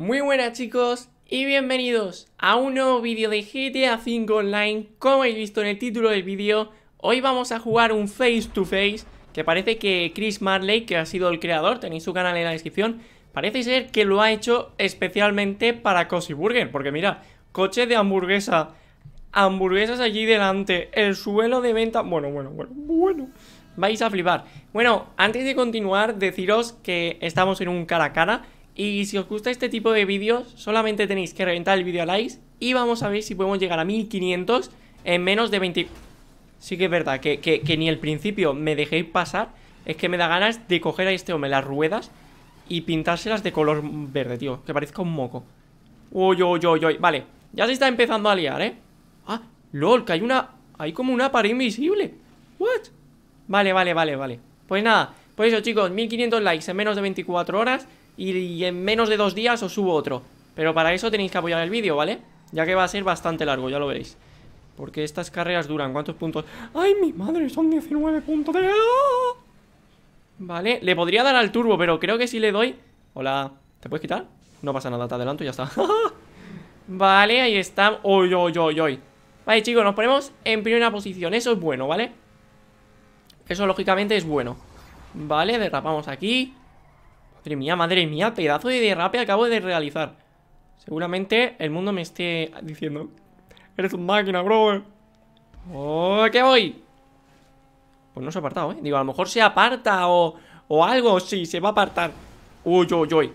Muy buenas chicos y bienvenidos a un nuevo vídeo de GTA V Online Como habéis visto en el título del vídeo, hoy vamos a jugar un face to face Que parece que Chris Marley, que ha sido el creador, tenéis su canal en la descripción Parece ser que lo ha hecho especialmente para Cosy Burger Porque mira, coche de hamburguesa, hamburguesas allí delante, el suelo de venta... Bueno, bueno, bueno, bueno vais a flipar Bueno, antes de continuar, deciros que estamos en un cara a cara y si os gusta este tipo de vídeos, solamente tenéis que reventar el vídeo a likes y vamos a ver si podemos llegar a 1500 en menos de 20... Sí que es verdad que, ni al principio me dejéis pasar, es que me da ganas de coger a este hombre las ruedas y pintárselas de color verde, tío, que parezca un moco. Uy, uy, uy, uy, vale, ya se está empezando a liar, ¿eh? Ah, lol, que hay una... Hay como una pared invisible. What? Vale, vale, vale, vale. Pues nada, Pues eso chicos, 1500 likes en menos de 24 horas y, en menos de dos días os subo otro Pero para eso tenéis que apoyar el vídeo, ¿vale? Ya que va a ser bastante largo, ya lo veréis Porque estas carreras duran, ¿cuántos puntos? ¡Ay, mi madre! Son 19 puntos de... ¡Ah! Vale, le podría dar al turbo, pero creo que si le doy... Hola, ¿te puedes quitar? No pasa nada, te adelanto y ya está Vale, ahí está Oy, oy, oy, oy Vale, chicos, nos ponemos en primera posición Eso es bueno, ¿vale? Eso lógicamente es bueno Vale, derrapamos aquí Madre mía, madre mía, pedazo de derrape acabo de realizar. Seguramente el mundo me esté diciendo... Eres un máquina, bro. ¡Oh, qué voy! Pues no se ha apartado, ¿eh? Digo, a lo mejor se aparta o, algo. Sí, se va a apartar. Uy, uy, uy.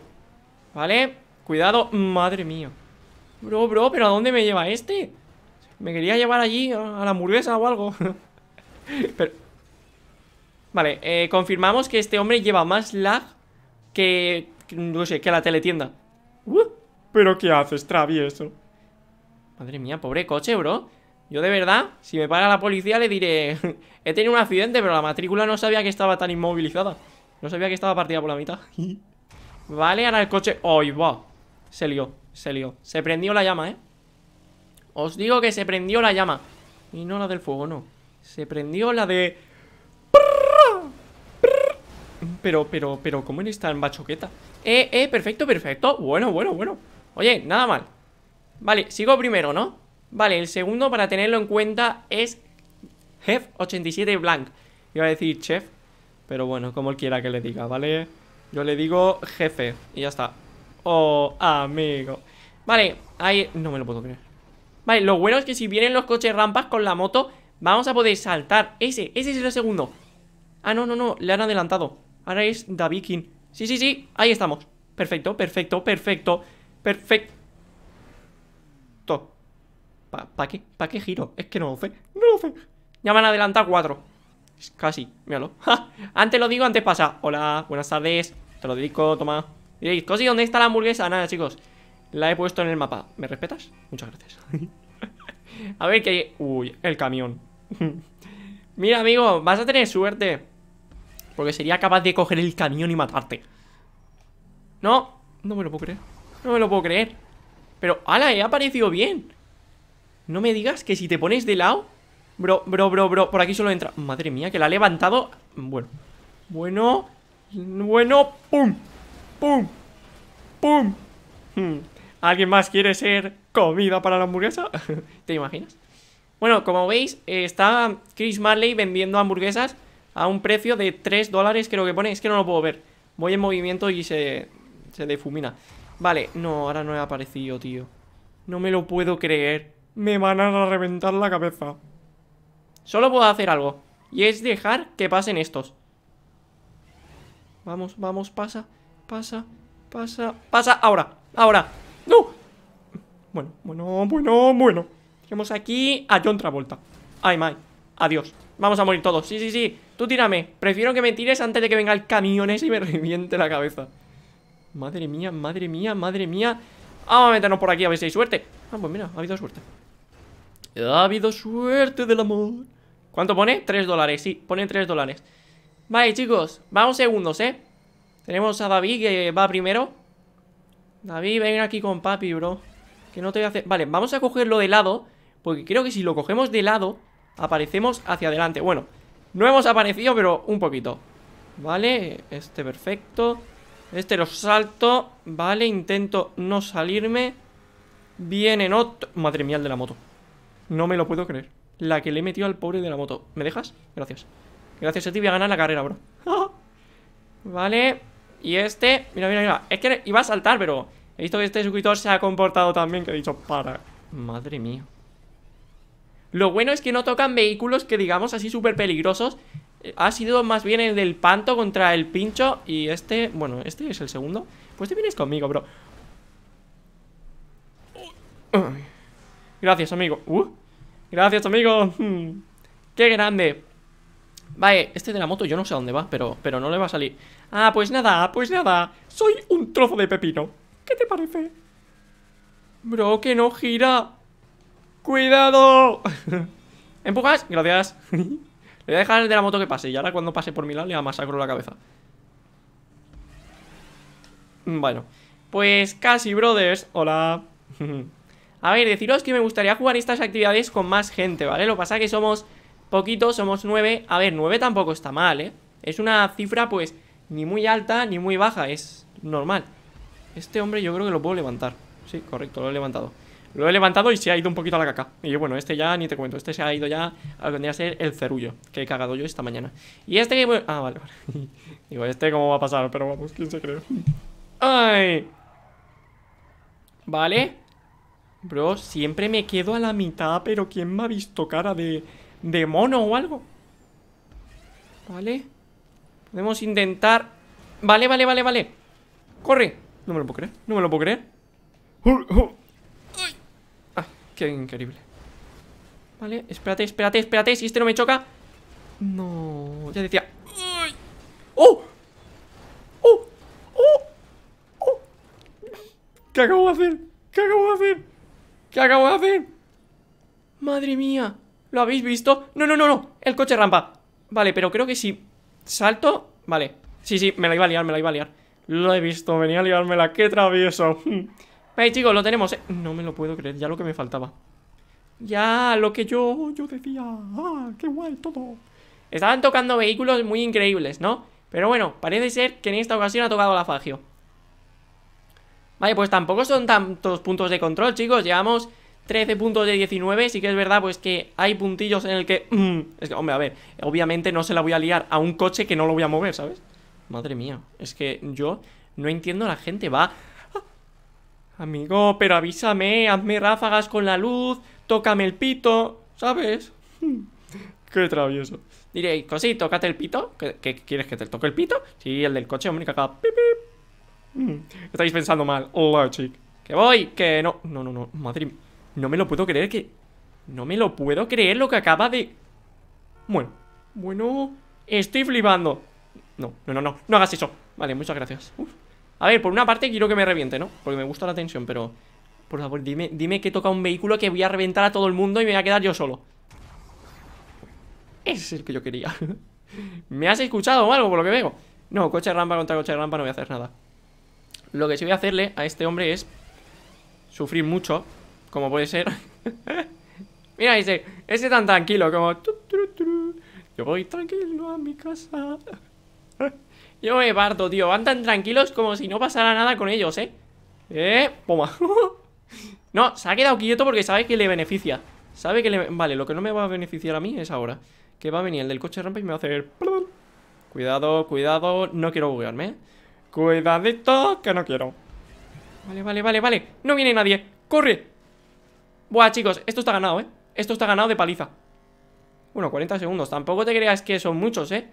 Vale, cuidado. Madre mía. Bro, bro, ¿pero a dónde me lleva este? Me quería llevar allí a la hamburguesa o algo Vale, eh, confirmamos que este hombre lleva más lag que, no sé, que la teletienda. Uh, ¿Pero qué haces, travieso? Madre mía, pobre coche, bro. Yo de verdad, si me para la policía le diré He tenido un accidente, pero la matrícula no sabía que estaba tan inmovilizada No sabía que estaba partida por la mitad Vale, ahora el coche... ¡Ay, va! Se lió, se lió Se prendió la llama, ¿eh? Os digo que se prendió la llama Y no la del fuego, no Se prendió la de... Pero, pero, pero, ¿cómo eres tan bachoqueta? Eh, eh, perfecto, perfecto Bueno, bueno, bueno Oye, nada mal Vale, sigo primero, ¿no? Vale, el segundo para tenerlo en cuenta es jef 87 blank Iba a decir Chef Pero bueno, como él quiera que le diga, ¿vale? Yo le digo jefe Y ya está Oh, amigo Vale, ahí... No me lo puedo creer Vale, lo bueno es que si vienen los coches rampas con la moto Vamos a poder saltar Ese, ese es el segundo Ah, no, no, no, le han adelantado Ahora es King. Sí, sí, sí, ahí estamos. Perfecto, perfecto, perfecto, perfecto. ¿Para pa qué? ¿Para qué giro? Es que no lo sé, no lo sé. Ya me han adelantado cuatro. Casi, míralo. Antes lo digo, antes pasa. Hola, buenas tardes. Te lo dedico, toma. Diréis, ¿dónde está la hamburguesa? Nada, chicos. La he puesto en el mapa. ¿Me respetas? Muchas gracias. a ver qué hay. Uy, el camión. Mira, amigo, vas a tener suerte. Porque sería capaz de coger el camión y matarte No, no me lo puedo creer No me lo puedo creer Pero, ala, he aparecido bien No me digas que si te pones de lado Bro, bro, bro, bro, por aquí solo entra Madre mía, que la ha levantado Bueno, bueno Bueno, pum Pum Pum hmm. ¿Alguien más quiere ser comida para la hamburguesa? ¿Te imaginas? Bueno, como veis, está Chris Marley vendiendo hamburguesas a un precio de 3 dólares, creo que pone. Es que no lo puedo ver. Voy en movimiento y se, se defumina. Vale, no, ahora no he aparecido, tío. No me lo puedo creer. Me van a reventar la cabeza. Solo puedo hacer algo. Y es dejar que pasen estos. Vamos, vamos, pasa, pasa, pasa, pasa. Ahora, ahora. ¡No! Bueno, bueno, bueno, bueno. Tenemos aquí a John Travolta. Ay, my. Adiós. Vamos a morir todos. Sí, sí, sí. Tú tírame. Prefiero que me tires antes de que venga el camión ese y me reviente la cabeza. Madre mía, madre mía, madre mía. Vamos a meternos por aquí a ver si hay suerte. Ah, pues mira, ha habido suerte. Ha habido suerte del amor. ¿Cuánto pone? Tres dólares. Sí, pone tres dólares. Vale, chicos. Vamos segundos, ¿eh? Tenemos a David que va primero. David, ven aquí con papi, bro. Que no te voy a hacer... Vale, vamos a cogerlo de lado. Porque creo que si lo cogemos de lado Aparecemos hacia adelante Bueno, no hemos aparecido, pero un poquito Vale, este perfecto Este lo salto Vale, intento no salirme Viene otro Madre mía, el de la moto No me lo puedo creer La que le he metido al pobre de la moto ¿Me dejas? Gracias Gracias a ti voy a ganar la carrera, bro Vale Y este Mira, mira, mira Es que iba a saltar, pero He visto que este escritor se ha comportado también Que he dicho, para Madre mía lo bueno es que no tocan vehículos que digamos así súper peligrosos. Ha sido más bien el del panto contra el pincho y este, bueno, este es el segundo. Pues te vienes conmigo, bro. Gracias, amigo. Uh, gracias, amigo. Qué grande. Vale, este de la moto yo no sé a dónde va, pero, pero no le va a salir. Ah, pues nada, pues nada. Soy un trozo de pepino. ¿Qué te parece? Bro, que no gira. ¡Cuidado! ¿Empujas? Gracias. le voy a dejar de la moto que pase. Y ahora cuando pase por mi lado le masacro la cabeza. Mm, bueno. Pues casi, brothers. Hola. a ver, deciros que me gustaría jugar estas actividades con más gente, ¿vale? Lo pasa que somos poquitos, somos nueve. A ver, nueve tampoco está mal, ¿eh? Es una cifra, pues, ni muy alta ni muy baja. Es normal. Este hombre yo creo que lo puedo levantar. Sí, correcto, lo he levantado. Lo he levantado y se ha ido un poquito a la caca. Y bueno, este ya ni te cuento. Este se ha ido ya a donde a ser el cerullo. Que he cagado yo esta mañana. Y este... Bueno, ah, vale, vale. Digo, este cómo va a pasar, pero vamos, quién se cree. ¡Ay! Vale. Bro, siempre me quedo a la mitad, pero ¿quién me ha visto cara de... de mono o algo? Vale. Podemos intentar... Vale, vale, vale, vale. ¡Corre! No me lo puedo creer, no me lo puedo creer. Qué increíble Vale, espérate, espérate, espérate Si este no me choca No, ya decía ¡Uy! ¡Oh! ¡Oh! ¡Oh! ¡Oh! ¿Qué acabo de hacer? ¿Qué acabo de hacer? ¿Qué acabo de hacer? Madre mía ¿Lo habéis visto? No, no, no, no El coche rampa Vale, pero creo que si salto Vale Sí, sí, me la iba a liar, me la iba a liar Lo he visto, venía a liármela Qué travieso Vale, chicos, lo tenemos. Eh. No me lo puedo creer, ya lo que me faltaba. Ya, lo que yo, yo decía. ¡Ah, qué guay todo! Estaban tocando vehículos muy increíbles, ¿no? Pero bueno, parece ser que en esta ocasión ha tocado la Fagio. Vale, pues tampoco son tantos puntos de control, chicos. Llevamos 13 puntos de 19. Sí que es verdad, pues que hay puntillos en el que... Mm, es que, hombre, a ver, obviamente no se la voy a liar a un coche que no lo voy a mover, ¿sabes? Madre mía, es que yo no entiendo a la gente. Va Amigo, pero avísame, hazme ráfagas con la luz, tócame el pito, ¿sabes? Qué travieso. Diré, Cosi, tócate el pito. ¿Qué, quieres que te toque el pito? Sí, el del coche, hombre, que acaba. Pip, mm, estáis pensando mal. Hola, chic. Que voy, que no. No, no, no. Madre No me lo puedo creer que. No me lo puedo creer lo que acaba de. Bueno. Bueno. Estoy flipando. No, no, no, no. No hagas eso. Vale, muchas gracias. Uf. A ver, por una parte quiero que me reviente, ¿no? Porque me gusta la tensión, pero... Por favor, dime, dime que toca un vehículo que voy a reventar a todo el mundo y me voy a quedar yo solo. Ese es el que yo quería. ¿Me has escuchado o algo por lo que veo? No, coche de rampa contra coche de rampa no voy a hacer nada. Lo que sí voy a hacerle a este hombre es sufrir mucho, como puede ser. Mira ese, ese tan tranquilo, como... Yo voy tranquilo a mi casa. Yo me bardo, tío. Van tan tranquilos como si no pasara nada con ellos, ¿eh? Eh, poma. no, se ha quedado quieto porque sabe que le beneficia. Sabe que le... Vale, lo que no me va a beneficiar a mí es ahora. Que va a venir el del coche rampa y me va a hacer... Cuidado, cuidado. No quiero buguearme, ¿eh? Cuidadito, que no quiero. Vale, vale, vale, vale. No viene nadie. ¡Corre! Buah, chicos, esto está ganado, ¿eh? Esto está ganado de paliza. Bueno, 40 segundos. Tampoco te creas que son muchos, ¿eh?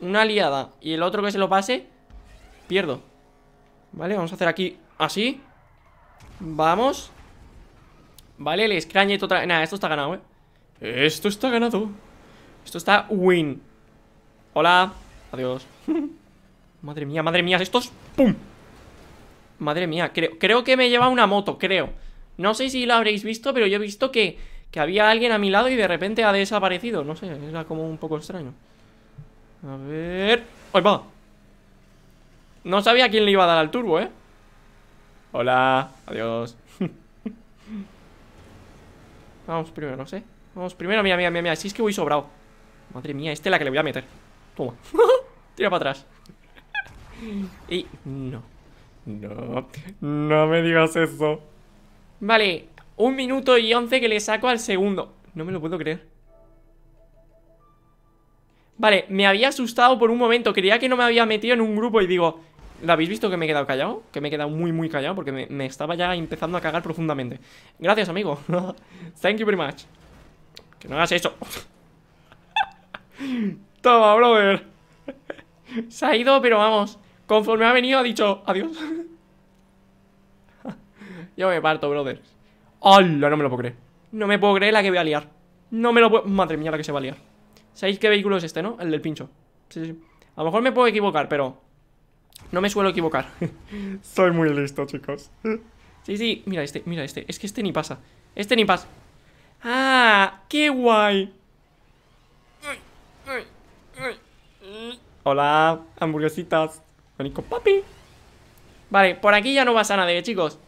una aliada y el otro que se lo pase, pierdo. Vale, vamos a hacer aquí así. Vamos. Vale, el y otra... Nada, esto está ganado, eh. Esto está ganado. Esto está win. Hola. Adiós. madre mía, madre mía, estos... ¡Pum! Madre mía, creo, creo que me lleva una moto, creo. No sé si lo habréis visto, pero yo he visto que, que había alguien a mi lado y de repente ha desaparecido. No sé, era como un poco extraño. A ver... va! No sabía quién le iba a dar al turbo, ¿eh? Hola, adiós Vamos primero, no sé Vamos primero, mira, mira, mira, mira Si es que voy sobrado Madre mía, este es la que le voy a meter Toma Tira para atrás Y... no No No me digas eso Vale Un minuto y once que le saco al segundo No me lo puedo creer Vale, me había asustado por un momento Creía que no me había metido en un grupo y digo ¿La habéis visto que me he quedado callado? Que me he quedado muy, muy callado porque me, estaba ya empezando a cagar profundamente Gracias, amigo Thank you very much Que no hagas eso Toma, brother Se ha ido, pero vamos Conforme ha venido ha dicho adiós Yo me parto, brother ¡Hala! No me lo puedo creer No me puedo creer la que voy a liar No me lo puedo... Madre mía, la que se va a liar ¿Sabéis qué vehículo es este, no? El del pincho sí, sí. A lo mejor me puedo equivocar, pero No me suelo equivocar Soy muy listo, chicos Sí, sí, mira este, mira este Es que este ni pasa Este ni pasa ¡Ah! ¡Qué guay! Hola, hamburguesitas con papi Vale, por aquí ya no pasa nadie, chicos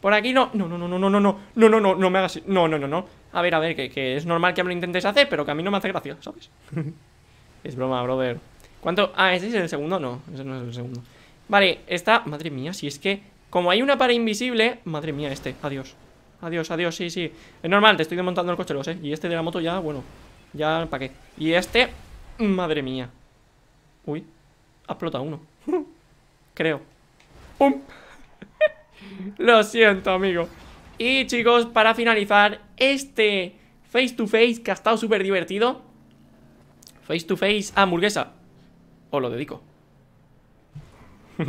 Por aquí no... No, no, no, no, no, no, no No, no, no, me hagas... No, no, no, no a ver, a ver, que, es normal que me lo intentes hacer, pero que a mí no me hace gracia, ¿sabes? es broma, brother. ¿Cuánto? Ah, ¿ese es el segundo? No, ese no es el segundo. Vale, esta, Madre mía, si es que... Como hay una pared invisible... Madre mía, este. Adiós. Adiós, adiós, sí, sí. Es normal, te estoy desmontando el coche, lo sé. Y este de la moto ya, bueno. Ya, ¿para qué? Y este... Madre mía. Uy. Ha explotado uno. Creo. ¡Pum! lo siento, amigo. Y chicos, para finalizar este face to face que ha estado súper divertido. Face to face hamburguesa. Os lo dedico.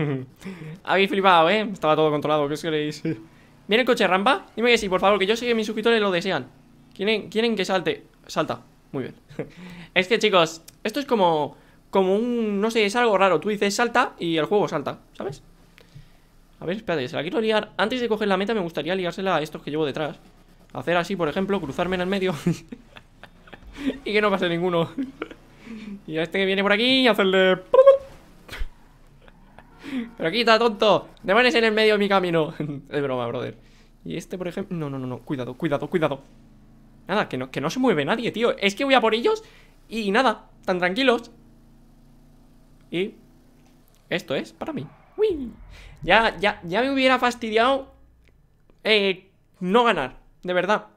Habéis flipado, ¿eh? Estaba todo controlado, ¿qué os queréis? ¿Viene el coche rampa? Dime que sí, por favor, que yo sé que mis suscriptores lo desean. Quieren, quieren que salte. Salta. Muy bien. es que, chicos, esto es como... Como un... No sé, es algo raro. Tú dices salta y el juego salta, ¿sabes? A ver, espérate, se la quiero liar. Antes de coger la meta me gustaría liársela a estos que llevo detrás. Hacer así, por ejemplo, cruzarme en el medio. y que no pase ninguno. y a este que viene por aquí, hacerle... Pero quita, tonto. Te en el medio de mi camino. es broma, brother. Y este, por ejemplo... No, no, no, no. Cuidado, cuidado, cuidado. Nada, que no, que no se mueve nadie, tío. Es que voy a por ellos y nada, tan tranquilos. Y esto es para mí. Ya, ya, ya me hubiera fastidiado eh, no ganar, de verdad.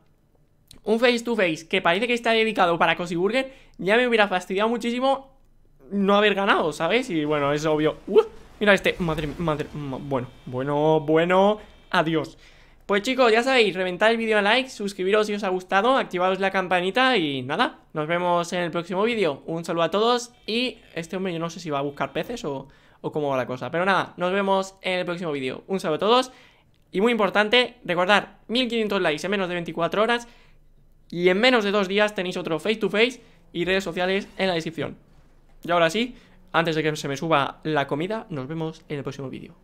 Un face to face que parece que está dedicado para Burger, ya me hubiera fastidiado muchísimo no haber ganado, ¿sabes? Y bueno, es obvio. Uh, mira este, madre, madre, bueno, bueno, bueno, adiós. Pues chicos, ya sabéis, reventad el vídeo a like, suscribiros si os ha gustado, activados la campanita y nada, nos vemos en el próximo vídeo. Un saludo a todos y este hombre yo no sé si va a buscar peces o o cómo va la cosa. Pero nada, nos vemos en el próximo vídeo. Un saludo a todos. Y muy importante, recordar, 1500 likes en menos de 24 horas y en menos de dos días tenéis otro face to face y redes sociales en la descripción. Y ahora sí, antes de que se me suba la comida, nos vemos en el próximo vídeo.